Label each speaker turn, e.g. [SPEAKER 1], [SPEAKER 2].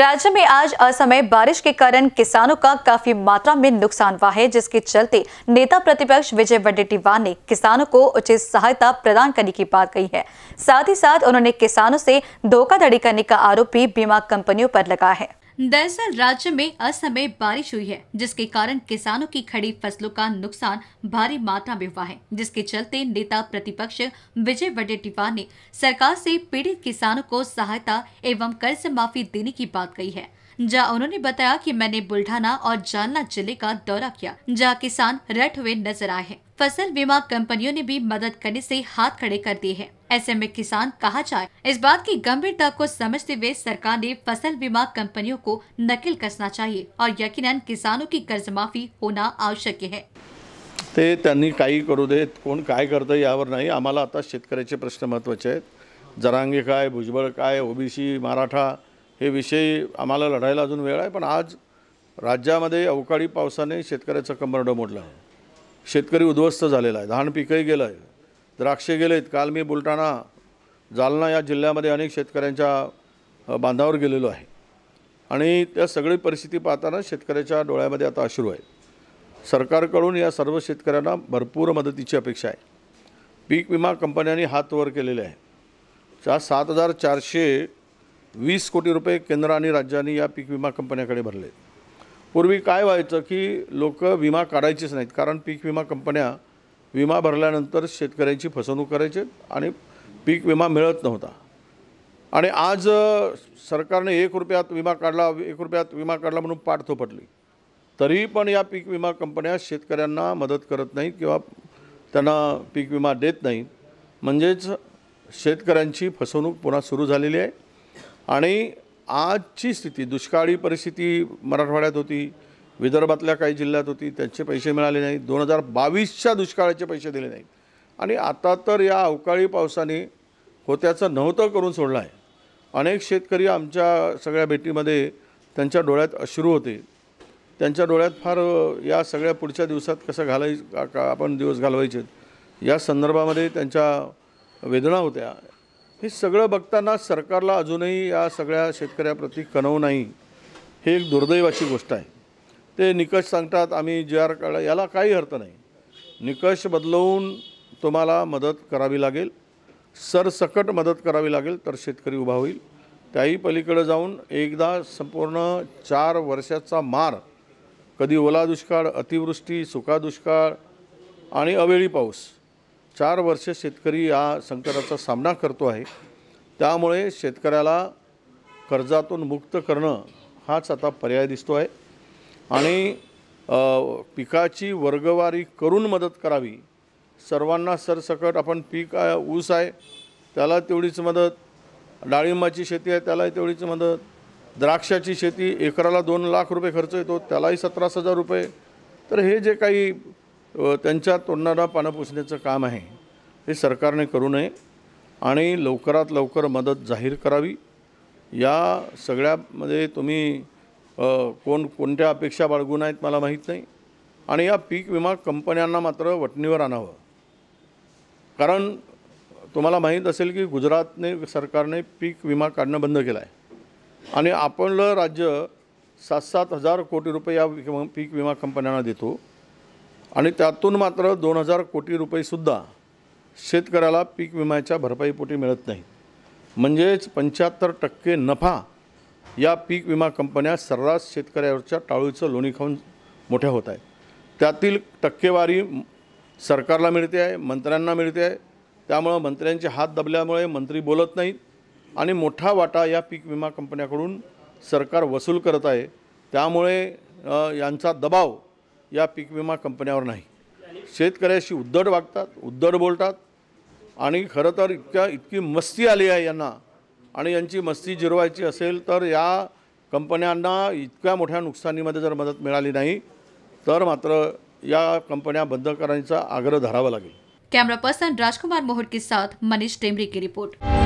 [SPEAKER 1] राज्य में आज असमय बारिश के कारण किसानों का काफी मात्रा में नुकसान हुआ है जिसके चलते नेता प्रतिपक्ष विजय वडेटीवार ने किसानों को उचित सहायता प्रदान करने की बात कही है साथ ही साथ उन्होंने किसानों से धोखाधड़ी करने का आरोप भी बीमा कंपनियों पर लगा है दरअसल राज्य में असमय बारिश हुई है जिसके कारण किसानों की खड़ी फसलों का नुकसान भारी मात्रा में हुआ है जिसके चलते नेता प्रतिपक्ष विजय वडेटीवार ने सरकार से पीड़ित किसानों को सहायता एवं कर्ज माफी देने की बात कही है जहाँ उन्होंने बताया कि मैंने बुल्ढाना और जालना जिले का दौरा किया जहाँ किसान रट हुए नजर आए हैं फसल बीमा कंपनियों ने भी मदद करने से हाथ खड़े कर दिए हैं ऐसे में किसान कहा जाए इस बात की गंभीरता को समझते हुए सरकार ने फसल बीमा कंपनियों को नकल कसना चाहिए और यकीनन किसानों की कर्ज माफी होना आवश्यक है
[SPEAKER 2] ते त्यांनी काही करू कोण काय करतं यावर नाही आम्हाला आता शेतकऱ्याचे प्रश्न महत्त्वाचे आहेत जरांगे काय भुजबळ काय ओबीसी मराठा हे विषयी आम्हाला लढायला अजून वेळ आहे पण आज राज्यामध्ये अवकाळी पावसाने शेतकऱ्याचं कंबरडं मोडलं आहे शेतकरी उद्ध्वस्त झालेला आहे धान पिकही गेलं आहे द्राक्षे आहेत काल मी बुलढाणा जालना या जिल्ह्यामध्ये अनेक शेतकऱ्यांच्या बांधावर गेलेलो आहे आणि त्या सगळी परिस्थिती पाहताना शेतकऱ्याच्या डोळ्यामध्ये आता अश्रू आहे सरकारकडून या सर्व शेतकऱ्यांना भरपूर मदतीची अपेक्षा आहे पीक विमा कंपन्यांनी हात वर केलेले आहे सात हजार चारशे वीस कोटी रुपये केंद्र आणि राज्यांनी या पीक विमा कंपन्याकडे भरले पूर्वी काय व्हायचं की लोक विमा काढायचेच नाहीत कारण पीक विमा कंपन्या विमा भरल्यानंतर शेतकऱ्यांची फसवणूक करायचे आणि पीक विमा मिळत नव्हता आणि आज सरकारने एक रुपयात विमा काढला एक रुपयात विमा काढला म्हणून पाठ थोपटली तरी पण या पीक विमा कंपन्या शेतकऱ्यांना मदत करत नाहीत किंवा त्यांना पीक विमा देत नाही म्हणजेच शेतकऱ्यांची फसवणूक पुन्हा सुरू झालेली आहे आणि आजची स्थिती दुष्काळी परिस्थिती मराठवाड्यात होती विदर्भातल्या काही जिल्ह्यात होती त्यांचे पैसे मिळाले नाहीत दोन हजार बावीसच्या दुष्काळाचे पैसे दिले नाहीत आणि आता तर या अवकाळी पावसाने होत्याचं नव्हतं करून सोडलं आहे अनेक शेतकरी आमच्या सगळ्या भेटीमध्ये त्यांच्या डोळ्यात अश्रू होते त्यांच्या डोळ्यात फार या सगळ्या पुढच्या दिवसात कसं घालाय का आपण दिवस घालवायचे या संदर्भामध्ये त्यांच्या वेदना होत्या हे सगळं बघताना सरकारला अजूनही या सगळ्या शेतकऱ्याप्रती कणव नाही हे एक दुर्दैवाची गोष्ट आहे ते निकष सांगतात आम्ही जे आर काढला याला काही अर्थ नाही निकष बदलवून तुम्हाला मदत करावी लागेल सरसकट मदत करावी लागेल तर शेतकरी उभा होईल त्याही पलीकडे जाऊन एकदा संपूर्ण चार वर्षाचा मार कधी ओला दुष्काळ अतिवृष्टी सुका दुष्काळ आणि अवेळी पाऊस चार वर्ष शेतकरी या संकटाचा सामना करतो आहे त्यामुळे शेतकऱ्याला कर्जातून मुक्त करणं हाच आता पर्याय दिसतो आहे आणि पिकाची वर्गवारी करून मदत करावी सर्वांना सरसकट आपण पीक ऊस आहे त्याला तेवढीच मदत डाळिंबाची शेती आहे त्यालाही तेवढीच मदत द्राक्षाची शेती एकराला दोन लाख रुपये खर्च येतो त्यालाही सतरा हजार रुपये तर हे जे काही त्यांच्या तोंडाला पानं पुसण्याचं काम आहे हे सरकारने करू नये आणि लवकरात लवकर मदत जाहीर करावी या सगळ्यामध्ये तुम्ही कोण कोणत्या अपेक्षा बाळगून आहेत मला माहीत नाही आणि या पीक विमा कंपन्यांना मात्र वटणीवर आणावं कारण तुम्हाला माहीत असेल की गुजरातने सरकारने पीक विमा काढणं बंद केलं आहे आणि आपलं राज्य सात सात हजार कोटी रुपये या पीक विमा कंपन्यांना देतो आणि त्यातून मात्र दोन हजार कोटी रुपयेसुद्धा शेतकऱ्याला पीक विम्याच्या भरपाईपोटी मिळत नाही म्हणजेच पंच्याहत्तर टक्के नफा या पीक विमा कंपन्या सर्रास शेतकऱ्यावरच्या टाळूचं लोणी खाऊन मोठ्या होत आहेत त्यातील टक्केवारी सरकारला मिळते आहे मंत्र्यांना मिळते आहे त्यामुळं मंत्र्यांचे हात दबल्यामुळे मंत्री बोलत नाहीत आणि मोठा वाटा या पीक विमा कंपन्याकडून सरकार वसूल करत आहे त्यामुळे यांचा दबाव या पीक विमा कंपन्यावर नाही शेतकऱ्याशी उद्धट वागतात उद्धट बोलतात आणि खरं तर इतक्या इतकी मस्ती आली आहे यांना आणि यांची मस्ती जिरवायची असेल तर या कंपन्यांना इतक्या मोठ्या नुकसानीमध्ये जर मदत मिळाली नाही तर मात्र या कंपन्या बंद करण्याचा आग्रह धरावा लागेल
[SPEAKER 1] कॅमेरा पर्सन राजकुमार मोहट के साथ मनीष टेमरी की रिपोर्ट